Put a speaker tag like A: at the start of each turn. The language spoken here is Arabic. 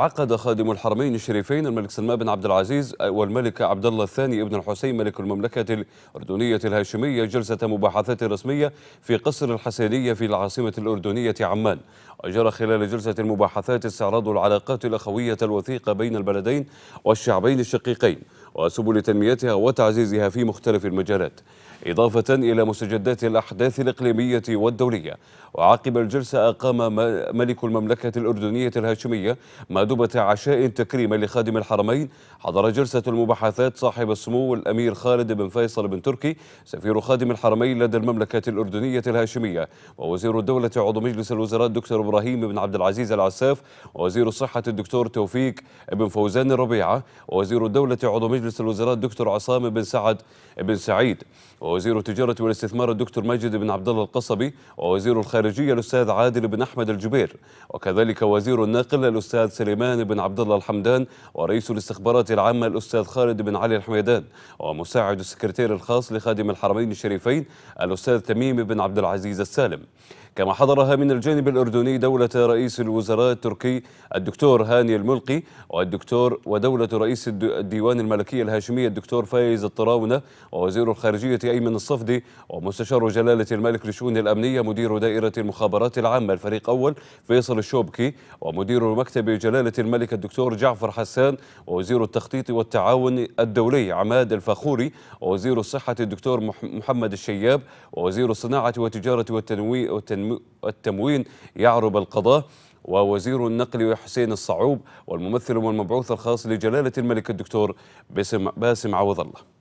A: عقد خادم الحرمين الشريفين الملك سلمان بن عبد العزيز والملك عبد الله الثاني ابن الحسين ملك المملكة الأردنية الهاشمية جلسة مباحثات رسمية في قصر الحسينية في العاصمة الأردنية عمان وجرى خلال جلسة المباحثات استعراض العلاقات الأخوية الوثيقة بين البلدين والشعبين الشقيقين وسبل تنميتها وتعزيزها في مختلف المجالات إضافة إلى مستجدات الأحداث الإقليمية والدولية وعقب الجلسة أقام ملك المملكة الأردنية الهاشمية مأدبة عشاء تكريما لخادم الحرمين حضر جلسة المباحثات صاحب السمو الأمير خالد بن فيصل بن تركي سفير خادم الحرمين لدى المملكة الأردنية الهاشمية ووزير الدولة عضو مجلس الوزراء الدكتور إبراهيم بن عبد العزيز العساف ووزير الصحة الدكتور توفيق بن فوزان الربيعة ووزير الدولة عضو مجلس مجلس الوزراء الدكتور عصام بن سعد بن سعيد ووزير التجارة والاستثمار الدكتور ماجد بن عبد الله القصبي ووزير الخارجية الأستاذ عادل بن أحمد الجبير وكذلك وزير الناقل الأستاذ سليمان بن عبد الله الحمدان ورئيس الاستخبارات العامة الأستاذ خالد بن علي الحميدان ومساعد السكرتير الخاص لخادم الحرمين الشريفين الأستاذ تميم بن عبد العزيز السالم كما حضرها من الجانب الأردني دولة رئيس الوزراء التركي الدكتور هاني الملقي والدكتور ودولة رئيس الديوان الملكي الهاشمي الدكتور فايز الطراونة ووزير الخارجية أيمن الصفدي ومستشار جلالة الملك لشؤون الأمنية مدير دائرة المخابرات العامة الفريق أول فيصل الشوبكي ومدير مكتب جلالة الملك الدكتور جعفر حسان ووزير التخطيط والتعاون الدولي عماد الفخوري ووزير الصحة الدكتور محمد الشياب ووزير الصناعة والتجارة والتنمية والتموين يعرب القضاء ووزير النقل حسين الصعوب والممثل والمبعوث الخاص لجلالة الملك الدكتور باسم عوض الله